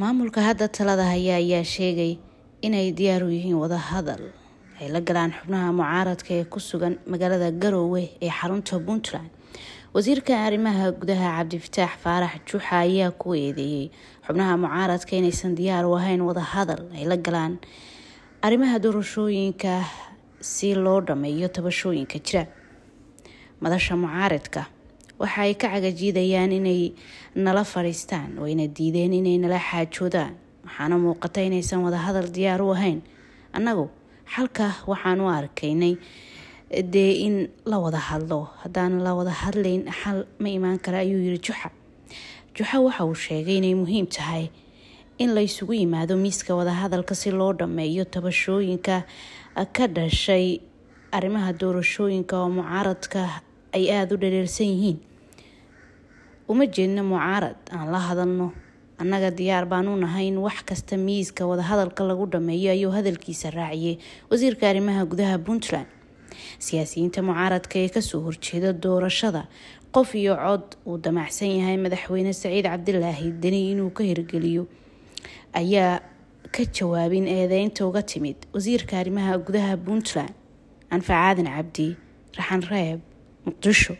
maamulka hadda talada haya ayaa sheegay inay diyaar u yihiin wadahadal ay la galaan xubnaha mucaaradka ee ku sugan magaalada garoowe ee xarunta puntland wasiirka arrimaha gudaha cabdifataax faarax juuxa ayaa ku eedeeyey xubnaha mucaaradka inaysan diyaar u ahayn wadahadal ay la galaan arrimaha doorashooyinka si loo dhameeyo tabashooyinka jira madasha mucaaradka waxa ka cagajiidayaan inay nala fadhiistaan wayna diideen inay nala xaajoodaan waxaana muuqata inaysan wadahadal hadal diyaar u ahayn annagu xalka waxaan u arkaynay dee in la wada hadlo haddaan la wada hadlayn xal ma imaan kara ayuu yiri juxa juxa waxa uu sheegay inay muhiim tahay in laysugu yimaado miiska wadahadalka si loo dhammeeyo tabashooyinka ka dhashay arrimaha doorashooyinka oo mucaaradka ay aada u dhareersan yihiin uma jeedno mucaarad aan la hadalno annaga diyaar baanu u nahay in wax kasta miiska wadahadalka lagu dhameeyo ayuu hadalkiisa raaciyey wasiirka arrimaha gudaha puntland siyaasiyiinta mucaaradka ee kasoo horjeeda doorashada qof iyo cod uu damacsan yahay madaxweyne saciid cabdilaahi deni inuu ka hirgeliyo ayaa ka jawaabin eedeynta uga timid wasiirka arrimaha gudaha puntland anfac cabdi raxan reeb 读书。